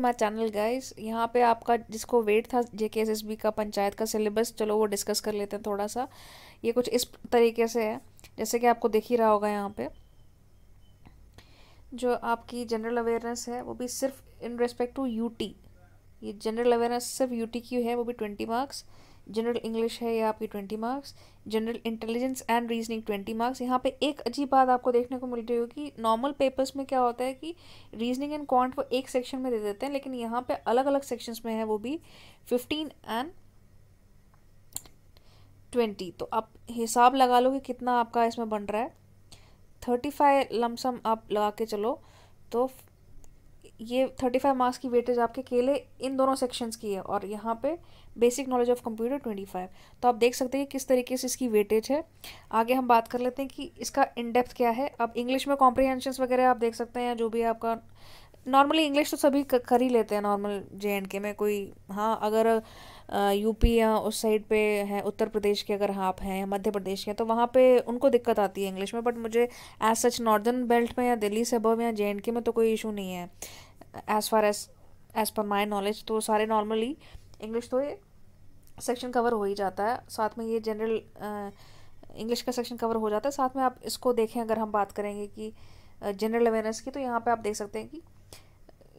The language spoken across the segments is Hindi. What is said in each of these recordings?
माय चैनल गाइस यहाँ पे आपका जिसको वेट था जे के एस एस बी का पंचायत का सिलेबस चलो वो डिस्कस कर लेते हैं थोड़ा सा ये कुछ इस तरीके से है जैसे कि आपको देख ही रहा होगा यहाँ पे जो आपकी जनरल अवेयरनेस है वो भी सिर्फ इन रेस्पेक्ट टू यूटी ये जनरल अवेयरनेस सिर्फ यूटी की है वो भी ट्वेंटी मार्क्स जनरल इंग्लिश है ये आपकी twenty marks general intelligence and reasoning twenty marks यहाँ पे एक अजीब बात आपको देखने को मिल रही होगी नॉर्मल पेपर्स में क्या होता है कि रीजनिंग एंड क्वांट वो एक सेक्शन में दे देते हैं लेकिन यहाँ पे अलग अलग सेक्शंस में है वो भी फिफ्टीन एंड ट्वेंटी तो आप हिसाब लगा लो कि कितना आपका इसमें बन रहा है थर्टी फाइव लमसम आप लगा के चलो तो ये थर्टी फाइव मार्क्स की वेटेज आपके केले इन दोनों सेक्शंस की है और यहाँ पे basic knowledge of computer twenty five तो आप देख सकते हैं कि किस तरीके से इसकी वेटेज है आगे हम बात कर लेते हैं कि इसका इन डेप्थ क्या है अब इंग्लिश में कॉम्प्रीहेंशंस वगैरह आप देख सकते हैं जो भी आपका नॉर्मली इंग्लिश तो सभी कर ही लेते हैं नॉर्मल जे एंड के में कोई हाँ अगर यूपी या उस साइड पे हैं उत्तर प्रदेश के अगर आप हैं या मध्य प्रदेश के हैं तो वहाँ पे उनको दिक्कत आती है इंग्लिश में बट मुझे एज सच नॉर्दर्न बेल्ट में या दिल्ली से अबव या जे एंड के में तो कोई इशू नहीं है as far as as per my knowledge तो सारे नॉर्मली इंग्लिश तो ये सेक्शन कवर हो ही जाता है साथ में ये जनरल इंग्लिश का सेक्शन कवर हो जाता है साथ में आप इसको देखें अगर हम बात करेंगे कि जनरल अवेयरनेस की तो यहाँ पे आप देख सकते हैं कि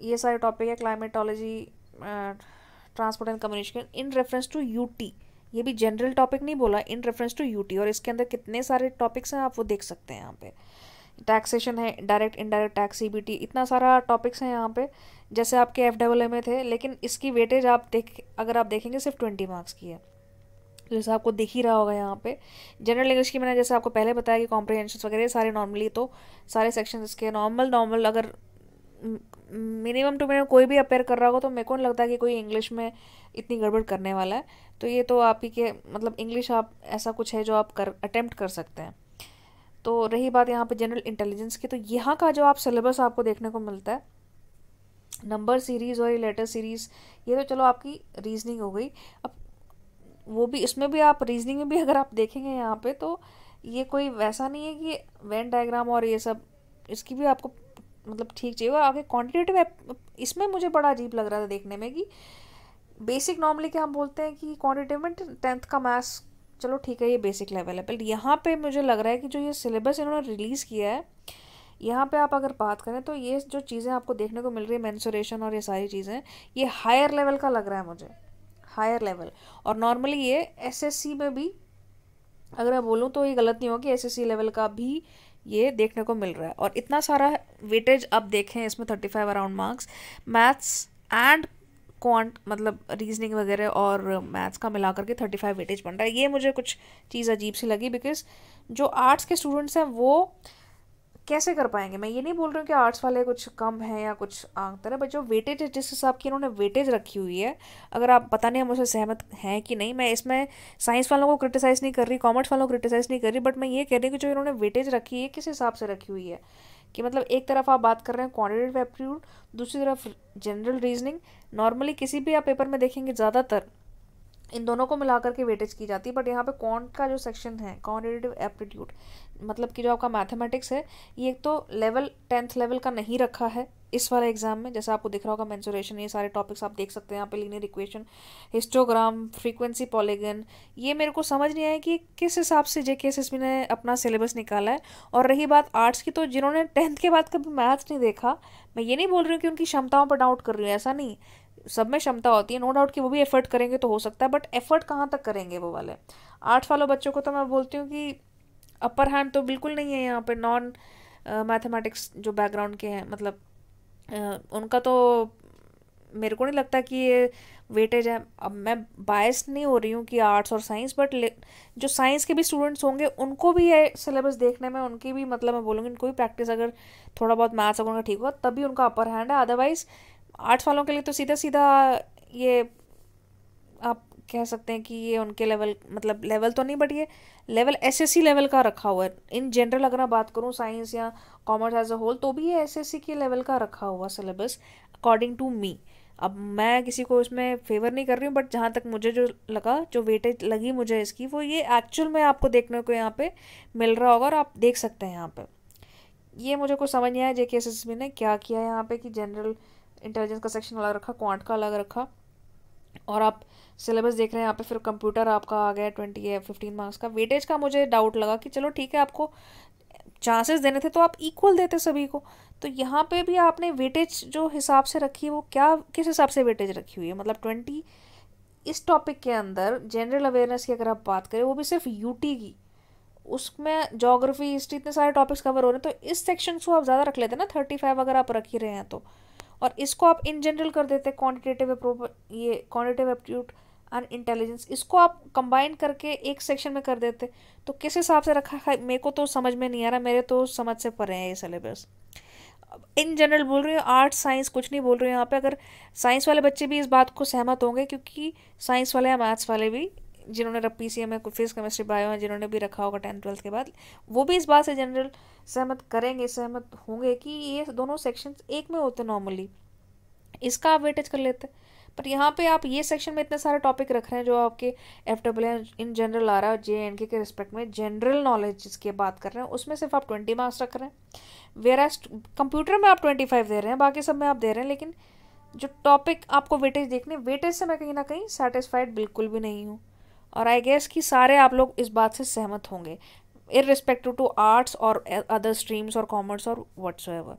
ये सारे टॉपिक है climatology transport and communication in reference to UT ये भी जनरल टॉपिक नहीं बोला इन रेफरेंस टू यूटी और इसके अंदर कितने सारे टॉपिक्स हैं आप वो देख सकते हैं यहाँ पर टैक्सेशन है डायरेक्ट इनडायरेक्ट टैक्स सी इतना सारा टॉपिक्स हैं यहाँ पे जैसे आपके एफ डबल ए में थे लेकिन इसकी वेटेज आप देख अगर आप देखेंगे सिर्फ ट्वेंटी मार्क्स की है जैसे आपको दिख ही रहा होगा यहाँ पे जनरल इंग्लिश की मैंने जैसे आपको पहले बताया कि कॉम्प्रीहेंशन वगैरह सारे नॉर्मली तो सारे सेक्शन इसके नॉर्मल नॉर्मल अगर मिनिमम टू मिनिमम कोई भी अपेयर कर रहा होगा तो मेरे को नहीं लगता कि कोई इंग्लिश में इतनी गड़बड़ करने वाला है तो ये तो आप ही के मतलब इंग्लिश आप ऐसा कुछ है जो आप कर अटैम्प्ट कर सकते हैं तो रही बात यहाँ पे जनरल इंटेलिजेंस की तो यहाँ का जो आप सिलेबस आपको देखने को मिलता है नंबर सीरीज़ और ये लेटर सीरीज़ ये तो चलो आपकी रीजनिंग हो गई अब वो भी इसमें भी आप रीजनिंग में भी अगर आप देखेंगे यहाँ पे तो ये कोई वैसा नहीं है कि वेन डायग्राम और ये सब इसकी भी आपको मतलब ठीक चाहिए आगे क्वान्टिटेटिव इसमें मुझे बड़ा अजीब लग रहा था देखने में कि बेसिक नॉर्मली क्या हम बोलते हैं कि क्वान्टिटेटिव में टेंथ का मैथ्स चलो ठीक है ये बेसिक लेवल है बट यहाँ पे मुझे लग रहा है कि जो ये सिलेबस इन्होंने रिलीज़ किया है यहाँ पे आप अगर बात करें तो ये जो चीज़ें आपको देखने को मिल रही है मैंसोरेशन और ये सारी चीज़ें ये हायर लेवल का लग रहा है मुझे हायर लेवल और नॉर्मली ये एसएससी में भी अगर मैं बोलूँ तो ये गलत नहीं होगा कि एसएससी लेवल का भी ये देखने को मिल रहा है और इतना सारा वेटेज अब देखें इसमें thirty five around marks maths and quant मतलब रीजनिंग वगैरह और मैथ्स का मिला करके थर्टी फाइव वेटेज बन रहा है ये मुझे कुछ चीज़ अजीब सी लगी बिकॉज जो आर्ट्स के स्टूडेंट्स हैं वो कैसे कर पाएंगे मैं ये नहीं बोल रही हूँ कि आर्ट्स वाले कुछ कम हैं या कुछ आंतर है बट जो वेटेज है जिस हिसाब की इन्होंने वेटेज रखी हुई है अगर आप पता नहीं हम सहमत हैं कि नहीं मैं इसमें साइंस वालों को क्रिटिसाइज़ नहीं कर रही कॉमर्स वालों को क्रिटिसाइज़ नहीं कर रही बट मैं ये कह रही हूँ कि जो इन्होंने वेटेज रखी है किस हिसाब से रखी हुई है कि मतलब एक तरफ आप बात कर रहे हैं क्वान्टिटेटिव एप्टीट्यूड दूसरी तरफ जनरल रीजनिंग नॉर्मली किसी भी आप पेपर में देखेंगे ज़्यादातर इन दोनों को मिलाकर के वेटेज की जाती है बट यहाँ पे कॉन्ट का जो सेक्शन है क्वान्टिटेटिव एप्टीट्यूड मतलब कि जो आपका मैथमेटिक्स है ये एक तो लेवल टेंथ लेवल का नहीं रखा है इस वाले एग्जाम में जैसे आपको दिख रहा होगा मेंसुरेशन ये सारे टॉपिक्स आप देख सकते हैं यहाँ पे linear equation histogram frequency polygon ये मेरे को समझ नहीं आया कि किस हिसाब से जे के एस ने अपना सिलेबस निकाला है और रही बात आर्ट्स की तो जिन्होंने टेंथ के बाद कभी मैथ्स नहीं देखा मैं ये नहीं बोल रही हूँ कि उनकी क्षमताओं पर डाउट कर रही हूँ ऐसा नहीं सब में क्षमता होती है नो डाउट कि वो भी एफर्ट करेंगे तो हो सकता है बट एफर्ट कहाँ तक करेंगे वो वाले आर्ट्स वालों बच्चों को तो मैं बोलती हूँ कि अपर हैंड तो बिल्कुल नहीं है यहाँ पर नॉन मैथमेटिक्स जो बैकग्राउंड के हैं मतलब उनका तो मेरे को नहीं लगता कि ये वेटेज है अब मैं बायस नहीं हो रही हूँ कि आर्ट्स और साइंस बट जो साइंस के भी स्टूडेंट्स होंगे उनको भी ये सिलेबस देखने में उनकी भी मतलब मैं बोलूँगी उनको भी प्रैक्टिस अगर थोड़ा बहुत मैथ्स अगर उनका ठीक हुआ तभी उनका अपर हैंड है अदरवाइज आर्ट्स वालों के लिए तो सीधा सीधा ये आप कह सकते हैं कि ये उनके लेवल मतलब लेवल तो नहीं बट ये लेवल एसएससी लेवल का रखा हुआ है इन जनरल अगर मैं बात करूँ साइंस या कॉमर्स एज अ होल तो भी ये एसएससी के लेवल का रखा हुआ सिलेबस अकॉर्डिंग टू मी अब मैं किसी को इसमें फेवर नहीं कर रही हूँ बट जहाँ तक मुझे जो लगा जो वेटेज लगी मुझे इसकी वो ये एक्चुअल में आपको देखने को यहाँ पे मिल रहा होगा और आप देख सकते हैं यहाँ पे ये मुझे कुछ समझ नहीं आया जे के एस एस बी ने क्या किया यहाँ पे कि जनरल इंटेलिजेंस का सेक्शन अलग रखा क्वांट का अलग रखा और आप सिलेबस देख रहे हैं यहाँ पे फिर कंप्यूटर आपका आ गया ट्वेंटी या फिफ्टीन मार्क्स का वेटेज का मुझे डाउट लगा कि चलो ठीक है आपको चांसेस देने थे तो आप इक्वल देते सभी को तो यहाँ पे भी आपने वेटेज जो हिसाब से रखी है वो क्या किस हिसाब से वेटेज रखी हुई है मतलब ट्वेंटी इस टॉपिक के अंदर जनरल अवेयरनेस की अगर आप बात करें वो भी सिर्फ यूटी की उसमें जोग्राफी हिस्ट्री इतने सारे टॉपिक्स कवर हो रहे हैं तो इस सेक्शन को आप ज़्यादा रख लेते हैं ना थर्टी फाइव अगर आप रख ही रहे हैं तो और इसको आप इन जनरल कर देते हैं क्वान्टिटेटिव ये क्वान्टिटेटिव एप्टीट्यूड एंड इंटेलिजेंस इसको आप कंबाइन करके एक सेक्शन में कर देते तो किस हिसाब से रखा है मेरे को तो समझ में नहीं आ रहा मेरे तो समझ से परे हैं ये सिलेबस इन जनरल बोल रही हूँ आर्ट साइंस कुछ नहीं बोल रही हूँ यहाँ पे अगर साइंस वाले बच्चे भी इस बात को सहमत होंगे क्योंकि साइंस वाले या मैथ्स वाले भी जिन्होंने रख पी सी एम है फिजिक्स केमिस्ट्री बायो है जिन्होंने भी रखा होगा टेंथ ट्वेल्थ के बाद वो भी इस बात से जनरल सहमत करेंगे सहमत होंगे कि ये दोनों सेक्शन एक में होते नॉर्मली इसका आप वेटेज कर लेते पर यहाँ पे आप ये सेक्शन में इतने सारे टॉपिक रख रहे हैं जो आपके एफ डब्ल्यू इन जनरल आ रहा है जे एंड के के रिस्पेक्ट में जनरल नॉलेज जिसकी बात कर रहे हैं उसमें सिर्फ आप ट्वेंटी मार्क्स रख रहे हैं एस्ट कंप्यूटर में आप ट्वेंटी फाइव दे रहे हैं बाकी सब में आप दे रहे हैं लेकिन जो टॉपिक आपको वेटेज देखने वेटेज से मैं कहीं ना कहीं सेटिस्फाइड बिल्कुल भी नहीं हूँ और आई गेस कि सारे आप लोग इस बात से सहमत होंगे इन रिस्पेक्टिव टू आर्ट्स और अदर स्ट्रीम्स और कॉमर्स और वट्स एवर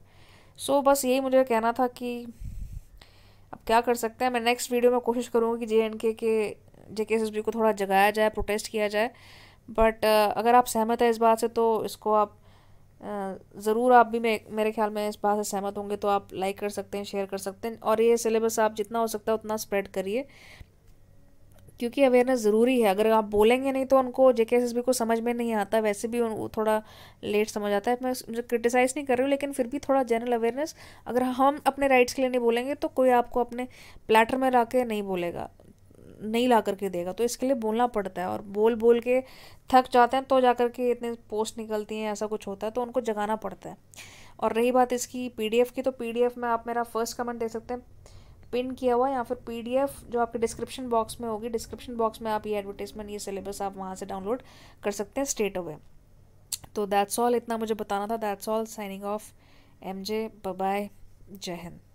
सो बस यही मुझे कहना था कि अब क्या कर सकते हैं मैं नेक्स्ट वीडियो में कोशिश करूँगी कि जे एंड के के जे के एस को थोड़ा जगाया जाए प्रोटेस्ट किया जाए बट uh, अगर आप सहमत हैं इस बात से तो इसको आप ज़रूर आप भी मेरे ख्याल में इस बात से सहमत होंगे तो आप लाइक कर सकते हैं शेयर कर सकते हैं और ये सिलेबस आप जितना हो सकता है उतना स्प्रेड करिए क्योंकि अवेयरनेस ज़रूरी है अगर आप बोलेंगे नहीं तो उनको जे के को समझ में नहीं आता वैसे भी उनको थोड़ा लेट समझ आता है मैं मुझे क्रिटिसाइज़ नहीं कर रही हूँ लेकिन फिर भी थोड़ा जनरल अवेयरनेस अगर हम अपने राइट्स के लिए नहीं बोलेंगे तो कोई आपको अपने प्लेटर में ला के नहीं बोलेगा नहीं ला करके देगा तो इसके लिए बोलना पड़ता है और बोल बोल के थक जाते हैं तो जा कर के इतने पोस्ट निकलती हैं ऐसा कुछ होता है तो उनको जगाना पड़ता है और रही बात इसकी पी की तो पी में आप मेरा फर्स्ट कमेंट दे सकते हैं पिन किया हुआ या फिर पी जो आपके डिस्क्रिप्शन बॉक्स में होगी डिस्क्रिप्शन बॉक्स में आप ये एडवर्टीजमेंट ये सिलेबस आप वहाँ से डाउनलोड कर सकते हैं स्टेट अवे तो दैट्स ऑल इतना मुझे बताना था that's all signing off M J bye Jai Hind